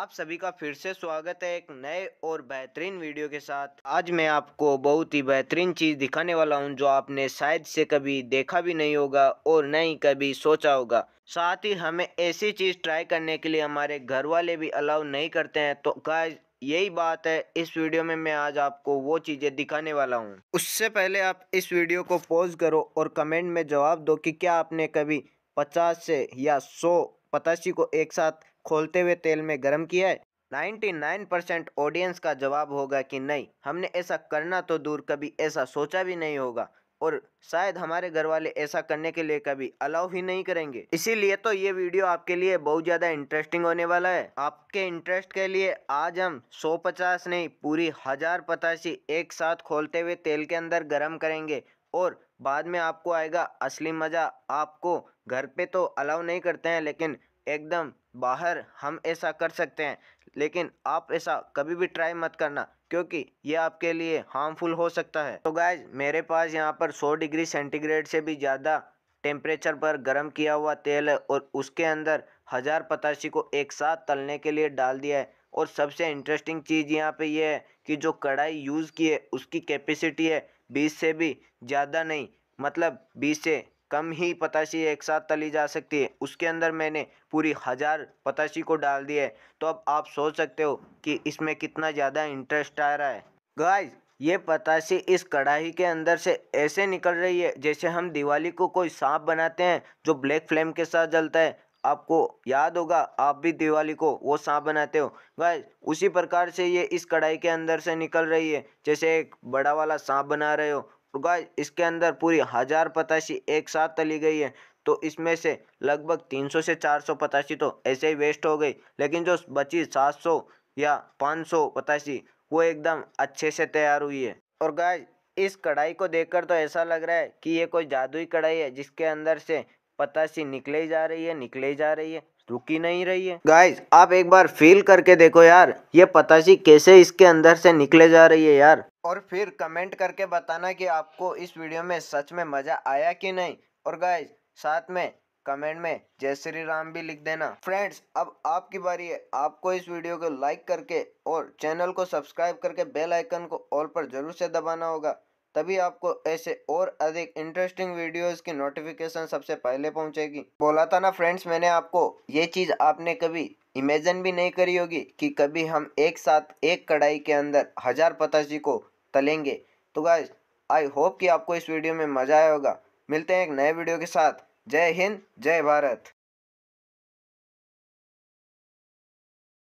आप सभी का फिर से स्वागत है एक नए और बेहतरीन वीडियो के साथ आज मैं आपको बहुत ही बेहतरीन चीज़ दिखाने वाला हूं जो आपने शायद से कभी देखा भी नहीं होगा और न ही कभी सोचा होगा साथ ही हमें ऐसी चीज़ ट्राई करने के लिए हमारे घर वाले भी अलाउ नहीं करते हैं तो गाय यही बात है इस वीडियो में मैं आज आपको वो चीज़ें दिखाने वाला हूँ उससे पहले आप इस वीडियो को पॉज करो और कमेंट में जवाब दो कि क्या आपने कभी पचास से या सौ पतासी को एक साथ खोलते हुए तेल में गर्म किया है 99 परसेंट ऑडियंस का जवाब होगा कि नहीं हमने ऐसा करना तो दूर कभी ऐसा सोचा भी नहीं होगा और शायद हमारे घर वाले ऐसा करने के लिए कभी अलाउ ही नहीं करेंगे इसीलिए तो ये वीडियो आपके लिए बहुत ज़्यादा इंटरेस्टिंग होने वाला है आपके इंटरेस्ट के लिए आज हम 150 नहीं पूरी हजार पताशी एक साथ खोलते हुए तेल के अंदर गर्म करेंगे और बाद में आपको आएगा असली मज़ा आपको घर पे तो अलाउ नहीं करते हैं लेकिन एकदम बाहर हम ऐसा कर सकते हैं लेकिन आप ऐसा कभी भी ट्राई मत करना क्योंकि ये आपके लिए हार्मफुल हो सकता है तो गाइज मेरे पास यहाँ पर 100 डिग्री सेंटीग्रेड से भी ज़्यादा टेम्परेचर पर गर्म किया हुआ तेल है और उसके अंदर हज़ार पताशी को एक साथ तलने के लिए डाल दिया है और सबसे इंटरेस्टिंग चीज़ यहाँ पे ये है कि जो कढ़ाई यूज़ की है उसकी कैपेसिटी है बीस से भी ज़्यादा नहीं मतलब बीस से कम ही पताशी एक साथ तली जा सकती है उसके अंदर मैंने पूरी हज़ार पताशी को डाल दिया है तो अब आप सोच सकते हो कि इसमें कितना ज़्यादा इंटरेस्ट आ रहा है गाइस ये पताशी इस कढ़ाई के अंदर से ऐसे निकल रही है जैसे हम दिवाली को कोई सांप बनाते हैं जो ब्लैक फ्लेम के साथ जलता है आपको याद होगा आप भी दिवाली को वो सांप बनाते हो गाइस उसी प्रकार से ये इस कढ़ाई के अंदर से निकल रही है जैसे एक बड़ा वाला सांप बना रहे हो और गाय इसके अंदर पूरी हज़ार पताशी एक साथ तली गई है तो इसमें से लगभग 300 से 400 पताशी तो ऐसे ही वेस्ट हो गई लेकिन जो बची 700 या 500 पतासी वो एकदम अच्छे से तैयार हुई है और गाय इस कढ़ाई को देखकर तो ऐसा लग रहा है कि ये कोई जादुई कढ़ाई है जिसके अंदर से पतासी निकले जा रही है निकले जा रही है रुकी नहीं रही है गाइस आप एक बार फील करके देखो यार ये पतासी कैसे इसके अंदर से निकले जा रही है यार और फिर कमेंट करके बताना कि आपको इस वीडियो में सच में मज़ा आया कि नहीं और गाइस साथ में कमेंट में जय श्री राम भी लिख देना फ्रेंड्स अब आपकी बारी है आपको इस वीडियो को लाइक करके और चैनल को सब्सक्राइब करके बेल आइकन को ऑल पर जरूर से दबाना होगा तभी आपको ऐसे और अधिक इंटरेस्टिंग वीडियोस की नोटिफिकेशन सबसे पहले पहुंचेगी बोला था ना फ्रेंड्स मैंने आपको ये चीज़ आपने कभी इमेजिन भी नहीं करी होगी कि कभी हम एक साथ एक कढ़ाई के अंदर हज़ार पताजी को तलेंगे तो गाइज आई होप कि आपको इस वीडियो में मज़ा आया होगा मिलते हैं एक नए वीडियो के साथ जय हिंद जय भारत